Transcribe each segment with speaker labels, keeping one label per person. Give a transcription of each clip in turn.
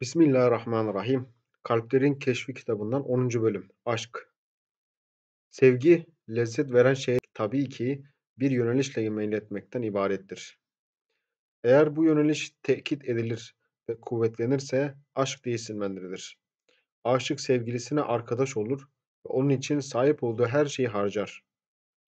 Speaker 1: Bismillahirrahmanirrahim. Kalplerin Keşfi kitabından 10. bölüm. Aşk. Sevgi, lezzet veren şey tabii ki bir yönelişle meyletmekten ibarettir. Eğer bu yöneliş tekit edilir ve kuvvetlenirse aşk diye isimlendirilir. Aşık sevgilisine arkadaş olur ve onun için sahip olduğu her şeyi harcar.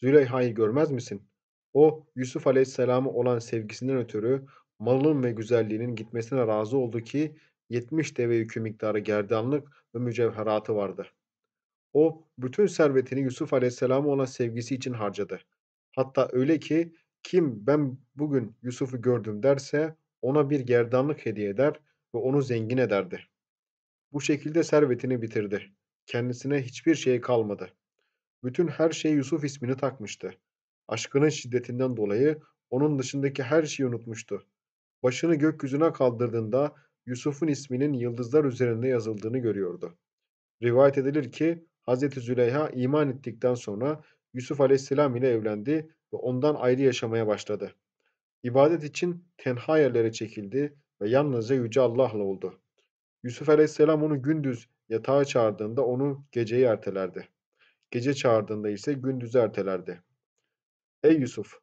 Speaker 1: Züleyha'yı görmez misin? O Yusuf Aleyhisselam'ı olan sevgisinden ötürü malının ve güzelliğinin gitmesine razı oldu ki 70 deve yükü miktarı gerdanlık ve mücevheratı vardı. O bütün servetini Yusuf Aleyhisselam'a olan sevgisi için harcadı. Hatta öyle ki kim ben bugün Yusuf'u gördüm derse ona bir gerdanlık hediye eder ve onu zengin ederdi. Bu şekilde servetini bitirdi. Kendisine hiçbir şey kalmadı. Bütün her şey Yusuf ismini takmıştı. Aşkının şiddetinden dolayı onun dışındaki her şeyi unutmuştu. Başını gökyüzüne kaldırdığında Yusuf'un isminin yıldızlar üzerinde yazıldığını görüyordu. Rivayet edilir ki Hz. Züleyha iman ettikten sonra Yusuf aleyhisselam ile evlendi ve ondan ayrı yaşamaya başladı. İbadet için tenha yerlere çekildi ve yalnızca Yüce Allah'la oldu. Yusuf aleyhisselam onu gündüz yatağa çağırdığında onu geceyi ertelerdi. Gece çağırdığında ise gündüzü ertelerdi. Ey Yusuf!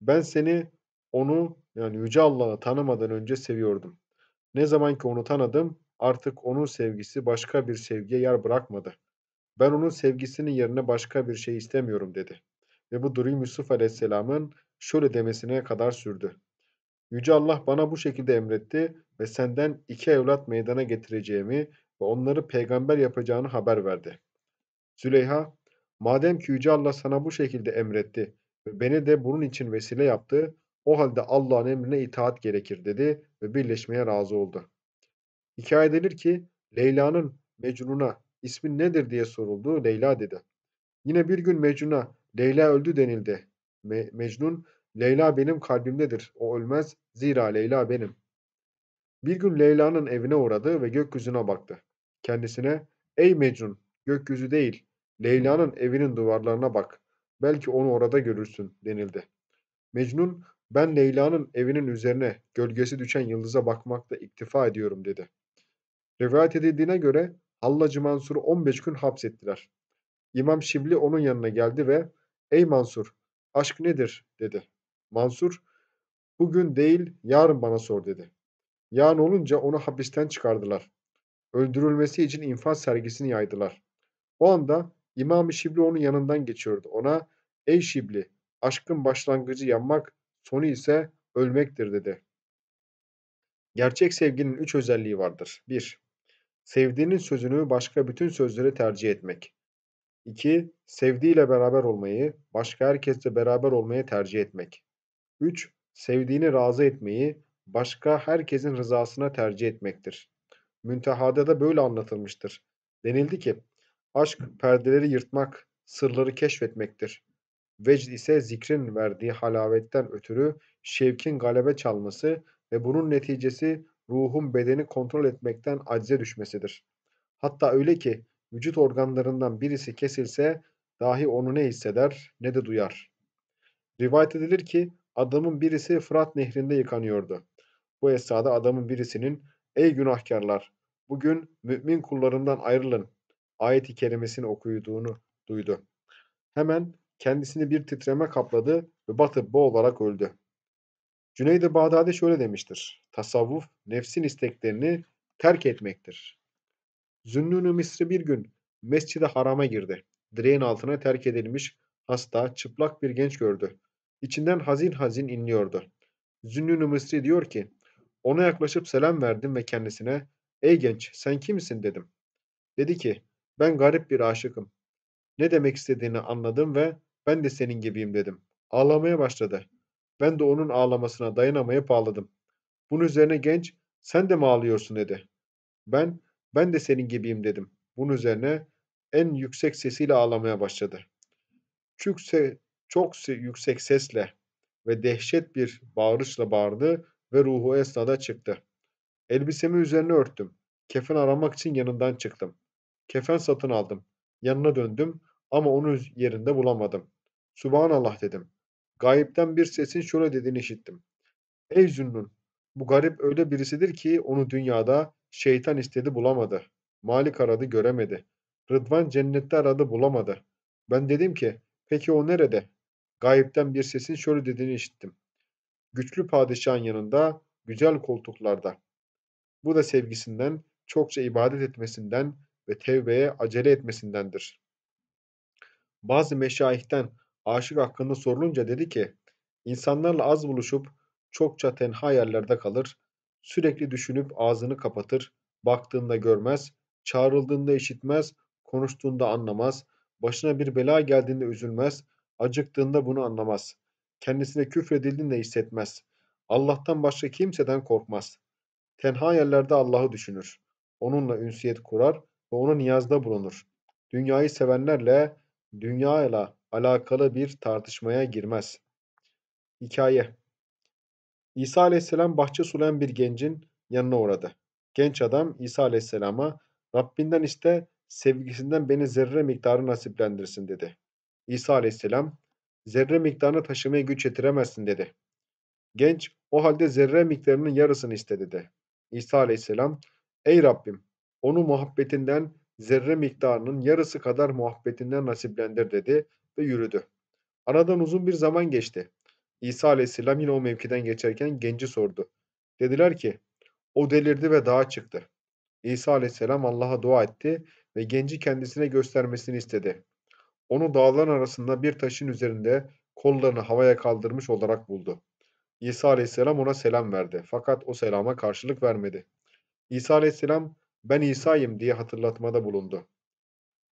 Speaker 1: Ben seni onu yani Yüce Allah'ı tanımadan önce seviyordum. Ne zaman ki onu tanıdım artık onun sevgisi başka bir sevgiye yer bırakmadı. Ben onun sevgisinin yerine başka bir şey istemiyorum dedi. Ve bu duruyu Yusuf Aleyhisselam'ın şöyle demesine kadar sürdü. Yüce Allah bana bu şekilde emretti ve senden iki evlat meydana getireceğimi ve onları peygamber yapacağını haber verdi. Züleyha, madem ki Yüce Allah sana bu şekilde emretti ve beni de bunun için vesile yaptı, o halde Allah'ın emrine itaat gerekir dedi ve birleşmeye razı oldu. Hikaye edilir ki Leyla'nın Mecnun'a ismin nedir diye soruldu. Leyla dedi. Yine bir gün Mecnun'a Leyla öldü denildi. Me Mecnun Leyla benim kalbimdedir. O ölmez. Zira Leyla benim. Bir gün Leyla'nın evine uğradı ve gökyüzüne baktı. Kendisine ey Mecnun gökyüzü değil Leyla'nın evinin duvarlarına bak. Belki onu orada görürsün denildi. Mecnun ben Leyla'nın evinin üzerine gölgesi düşen yıldıza bakmakla iktifa ediyorum dedi. Rivayet edildiğine göre Hallacı Mansur'u 15 gün hapsettiler. İmam Şibli onun yanına geldi ve ''Ey Mansur, aşk nedir?'' dedi. Mansur, ''Bugün değil, yarın bana sor.'' dedi. Yarın olunca onu hapisten çıkardılar. Öldürülmesi için infaz sergisini yaydılar. O anda İmam-ı Şibli onun yanından geçiyordu. Ona ''Ey Şibli, aşkın başlangıcı yanmak, sonu ise ölmektir dedi. Gerçek sevginin üç özelliği vardır. 1. Sevdiğinin sözünü başka bütün sözleri tercih etmek. 2. Sevdiğiyle beraber olmayı, başka herkesle beraber olmayı tercih etmek. 3. Sevdiğini razı etmeyi, başka herkesin rızasına tercih etmektir. Müntehada da böyle anlatılmıştır. Denildi ki, aşk perdeleri yırtmak, sırları keşfetmektir. Vecd ise zikrin verdiği halavetten ötürü şevkin galebe çalması ve bunun neticesi ruhun bedeni kontrol etmekten acize düşmesidir. Hatta öyle ki vücut organlarından birisi kesilse dahi onu ne hisseder ne de duyar. Rivayet edilir ki adamın birisi Fırat nehrinde yıkanıyordu. Bu esnada adamın birisinin ''Ey günahkarlar! Bugün mümin kullarından ayrılın!'' ayeti kerimesini okuyduğunu duydu. Hemen kendisini bir titreme kapladı ve batıp olarak öldü. Cüneyd-i Bağdadi şöyle demiştir. Tasavvuf nefsin isteklerini terk etmektir. Zünnün-ü Misri bir gün mescide harama girdi. Direğin altına terk edilmiş hasta çıplak bir genç gördü. İçinden hazin hazin inliyordu. Zünnün-ü Misri diyor ki ona yaklaşıp selam verdim ve kendisine ''Ey genç sen kimsin?'' dedim. Dedi ki ''Ben garip bir aşıkım. Ne demek istediğini anladım ve ben de senin gibiyim dedim. Ağlamaya başladı. Ben de onun ağlamasına dayanamayıp ağladım. Bunun üzerine genç sen de mi ağlıyorsun dedi. Ben ben de senin gibiyim dedim. Bunun üzerine en yüksek sesiyle ağlamaya başladı. Çok, se çok yüksek sesle ve dehşet bir bağırışla bağırdı ve ruhu esnada çıktı. Elbisemi üzerine örttüm. Kefen aramak için yanından çıktım. Kefen satın aldım. Yanına döndüm ama onu yerinde bulamadım. Subhanallah dedim. Gayipten bir sesin şöyle dediğini işittim. Ey Zünnun! Bu garip öyle birisidir ki onu dünyada şeytan istedi bulamadı. Malik aradı göremedi. Rıdvan cennette aradı bulamadı. Ben dedim ki peki o nerede? Gayipten bir sesin şöyle dediğini işittim. Güçlü padişahın yanında, güzel koltuklarda. Bu da sevgisinden, çokça ibadet etmesinden ve tevbeye acele etmesindendir. Bazı meşayihten aşık hakkında sorulunca dedi ki insanlarla az buluşup çokça tenha yerlerde kalır, sürekli düşünüp ağzını kapatır, baktığında görmez, çağrıldığında işitmez, konuştuğunda anlamaz, başına bir bela geldiğinde üzülmez, acıktığında bunu anlamaz. Kendisine küfredildiğinde hissetmez. Allah'tan başka kimseden korkmaz. Tenha yerlerde Allah'ı düşünür. Onunla ünsiyet kurar ve onun niyazda bulunur. Dünyayı sevenlerle, dünyayla alakalı bir tartışmaya girmez. Hikaye İsa aleyhisselam bahçe sulayan bir gencin yanına uğradı. Genç adam İsa aleyhisselama Rabbinden iste sevgisinden beni zerre miktarı nasiplendirsin dedi. İsa aleyhisselam zerre miktarını taşımaya güç yetiremezsin dedi. Genç o halde zerre miktarının yarısını iste dedi. İsa aleyhisselam ey Rabbim onu muhabbetinden zerre miktarının yarısı kadar muhabbetinden nasiplendir dedi ve yürüdü. Aradan uzun bir zaman geçti. İsa aleyhisselam yine o mevkiden geçerken genci sordu. Dediler ki o delirdi ve dağa çıktı. İsa aleyhisselam Allah'a dua etti ve genci kendisine göstermesini istedi. Onu dağların arasında bir taşın üzerinde kollarını havaya kaldırmış olarak buldu. İsa aleyhisselam ona selam verdi fakat o selama karşılık vermedi. İsa aleyhisselam ben İsa'yım diye hatırlatmada bulundu.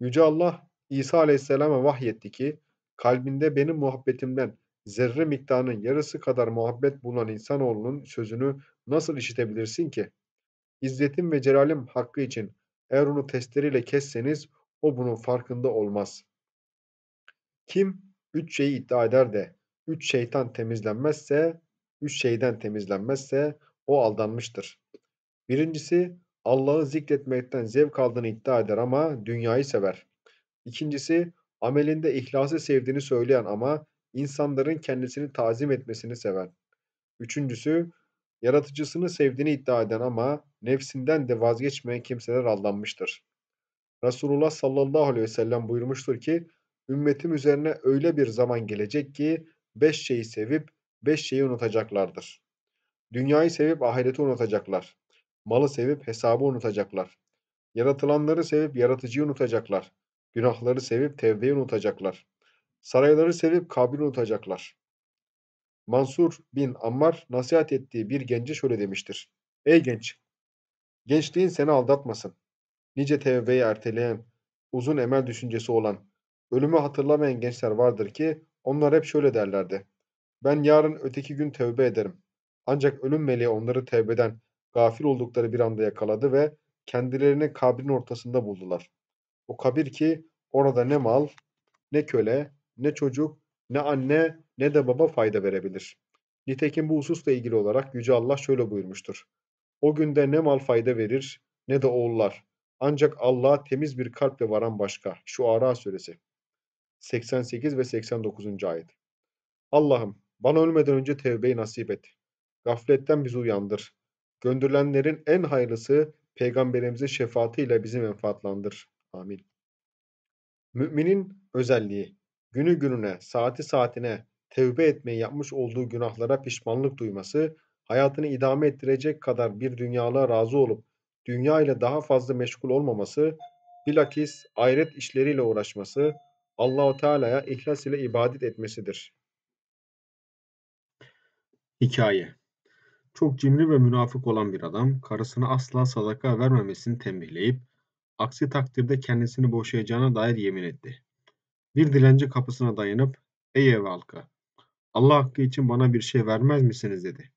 Speaker 1: Yüce Allah İsa Aleyhisselam'a vahyetti ki kalbinde benim muhabbetimden zerre miktarının yarısı kadar muhabbet bulunan insanoğlunun sözünü nasıl işitebilirsin ki? İzzetim ve celalim hakkı için eğer onu testleriyle kesseniz o bunun farkında olmaz. Kim üç şeyi iddia eder de üç şeytan temizlenmezse, üç şeyden temizlenmezse o aldanmıştır. Birincisi Allah'ı zikretmekten zevk aldığını iddia eder ama dünyayı sever. İkincisi, amelinde ihlası sevdiğini söyleyen ama insanların kendisini tazim etmesini seven. Üçüncüsü, yaratıcısını sevdiğini iddia eden ama nefsinden de vazgeçmeyen kimseler aldanmıştır. Resulullah sallallahu aleyhi ve sellem buyurmuştur ki, ümmetim üzerine öyle bir zaman gelecek ki beş şeyi sevip beş şeyi unutacaklardır. Dünyayı sevip ahireti unutacaklar. Malı sevip hesabı unutacaklar. Yaratılanları sevip yaratıcıyı unutacaklar. Günahları sevip tevbeyi unutacaklar. Sarayları sevip kabrini unutacaklar. Mansur bin Ammar nasihat ettiği bir gence şöyle demiştir. Ey genç! Gençliğin seni aldatmasın. Nice tevbeyi erteleyen, uzun emel düşüncesi olan, ölümü hatırlamayan gençler vardır ki onlar hep şöyle derlerdi. Ben yarın öteki gün tevbe ederim. Ancak ölüm meleği onları tevbeden, gafil oldukları bir anda yakaladı ve kendilerini kabrin ortasında buldular. O kabir ki orada ne mal, ne köle, ne çocuk, ne anne, ne de baba fayda verebilir. Nitekim bu hususla ilgili olarak Yüce Allah şöyle buyurmuştur. O günde ne mal fayda verir, ne de oğullar. Ancak Allah'a temiz bir kalple varan başka. Şu Ara suresi. 88 ve 89. ayet. Allah'ım bana ölmeden önce tevbeyi nasip et. Gafletten bizi uyandır. Gönderilenlerin en hayırlısı peygamberimize şefaatiyle bizi menfaatlandır. Amin. Müminin özelliği günü gününe, saati saatine tevbe etmeyi yapmış olduğu günahlara pişmanlık duyması, hayatını idame ettirecek kadar bir dünyalığa razı olup dünya ile daha fazla meşgul olmaması, bilakis ayret işleriyle uğraşması, Allahu Teala'ya ihlas ile ibadet etmesidir. Hikaye Çok cimri ve münafık olan bir adam karısını asla sadaka vermemesini tembihleyip Aksi takdirde kendisini boşayacağına dair yemin etti. Bir dilenci kapısına dayanıp ''Ey ev halkı, Allah hakkı için bana bir şey vermez misiniz?'' dedi.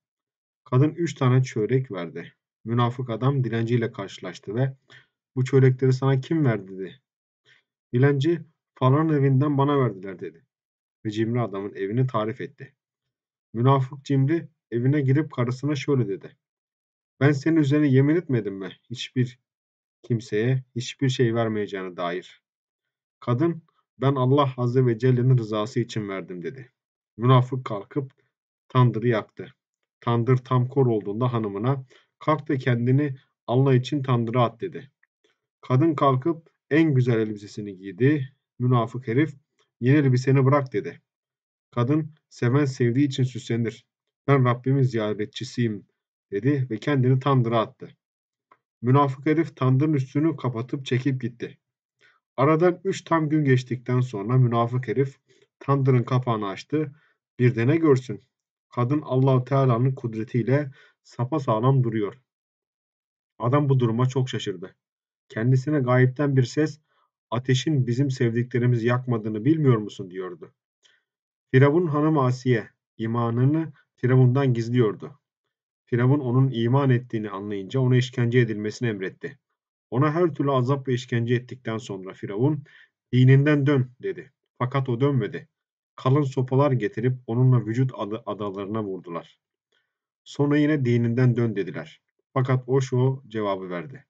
Speaker 1: Kadın üç tane çörek verdi. Münafık adam dilenciyle karşılaştı ve ''Bu çörekleri sana kim verdi?'' dedi. Dilenci falan evinden bana verdiler dedi. Ve cimri adamın evini tarif etti. Münafık cimri evine girip karısına şöyle dedi. Ben senin üzerine yemin etmedim mi? Hiçbir kimseye hiçbir şey vermeyeceğine dair. Kadın ben Allah Azze ve Celle'nin rızası için verdim dedi. Münafık kalkıp tandırı yaktı. Tandır tam kor olduğunda hanımına kalk da kendini Allah için tandıra at dedi. Kadın kalkıp en güzel elbisesini giydi. Münafık herif yeni elbiseni bırak dedi. Kadın seven sevdiği için süslenir. Ben Rabbimin ziyaretçisiyim dedi ve kendini tandıra attı. Münafık herif tandırın üstünü kapatıp çekip gitti. Aradan üç tam gün geçtikten sonra münafık herif tandırın kapağını açtı. Bir de ne görsün? Kadın Allahu Teala'nın kudretiyle sapa sağlam duruyor. Adam bu duruma çok şaşırdı. Kendisine gayipten bir ses ateşin bizim sevdiklerimiz yakmadığını bilmiyor musun diyordu. Firavun hanım Asiye imanını Firavundan gizliyordu. Firavun onun iman ettiğini anlayınca ona işkence edilmesini emretti. Ona her türlü azap ve işkence ettikten sonra Firavun dininden dön dedi. Fakat o dönmedi. Kalın sopalar getirip onunla vücut adı adalarına vurdular. Sonra yine dininden dön dediler. Fakat o şu cevabı verdi.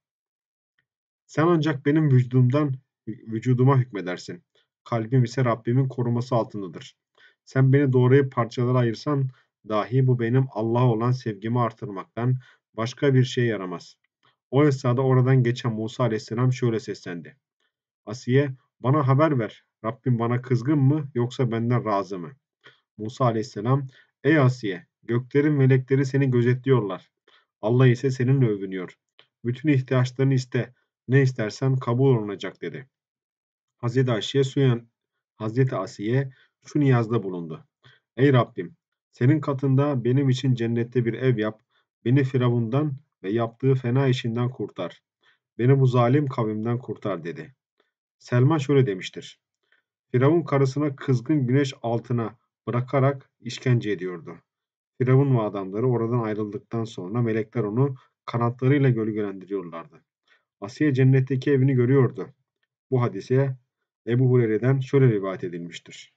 Speaker 1: Sen ancak benim vücudumdan vücuduma hükmedersin. Kalbim ise Rabbimin koruması altındadır. Sen beni doğrayıp parçalara ayırsan Dahi bu benim Allah'a olan sevgimi artırmaktan başka bir şey yaramaz. O esnada oradan geçen Musa aleyhisselam şöyle seslendi. Asiye bana haber ver. Rabbim bana kızgın mı yoksa benden razı mı? Musa aleyhisselam ey Asiye göklerin melekleri seni gözetliyorlar. Allah ise seninle övünüyor. Bütün ihtiyaçlarını iste. Ne istersen kabul olunacak dedi. Hazreti Asiye, suyan, Hazreti Asiye şu niyazda bulundu. Ey Rabbim senin katında benim için cennette bir ev yap. Beni Firavundan ve yaptığı fena işinden kurtar. Beni bu zalim kavimden kurtar dedi. Selman şöyle demiştir. Firavun karısına kızgın güneş altına bırakarak işkence ediyordu. Firavun ve adamları oradan ayrıldıktan sonra melekler onu kanatlarıyla gölgelendiriyorlardı. Asiye cennetteki evini görüyordu. Bu hadise Ebu Hureyre'den şöyle rivayet edilmiştir.